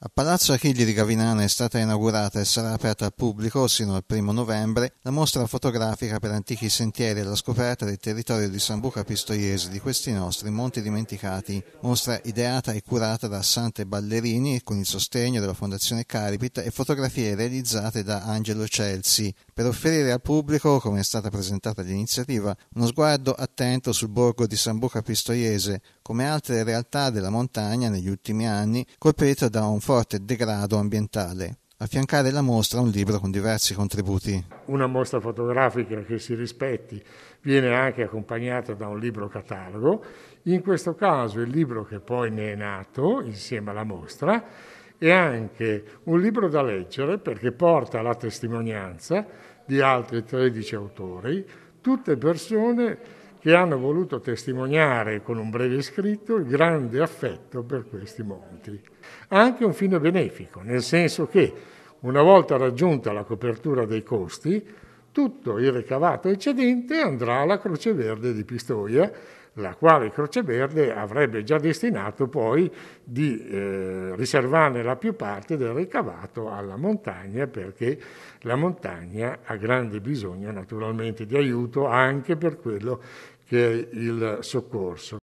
A Palazzo Achille di Gavinana è stata inaugurata e sarà aperta al pubblico sino al primo novembre la mostra fotografica per antichi sentieri e la scoperta del territorio di Sambuca Pistoiese di questi nostri monti dimenticati, mostra ideata e curata da Sante Ballerini con il sostegno della Fondazione Caribit e fotografie realizzate da Angelo Celsi, per offrire al pubblico, come è stata presentata l'iniziativa, uno sguardo attento sul borgo di Sambuca Pistoiese, come altre realtà della montagna negli ultimi anni colpito da un forte degrado ambientale. Affiancare la mostra a un libro con diversi contributi. Una mostra fotografica che si rispetti viene anche accompagnata da un libro catalogo. In questo caso il libro che poi ne è nato insieme alla mostra è anche un libro da leggere perché porta la testimonianza di altri 13 autori, tutte persone che hanno voluto testimoniare con un breve scritto il grande affetto per questi monti. Ha anche un fine benefico, nel senso che una volta raggiunta la copertura dei costi, tutto il ricavato eccedente andrà alla Croce Verde di Pistoia, la quale Croce Verde avrebbe già destinato poi di eh, riservarne la più parte del ricavato alla montagna perché la montagna ha grande bisogno naturalmente di aiuto anche per quello che è il soccorso.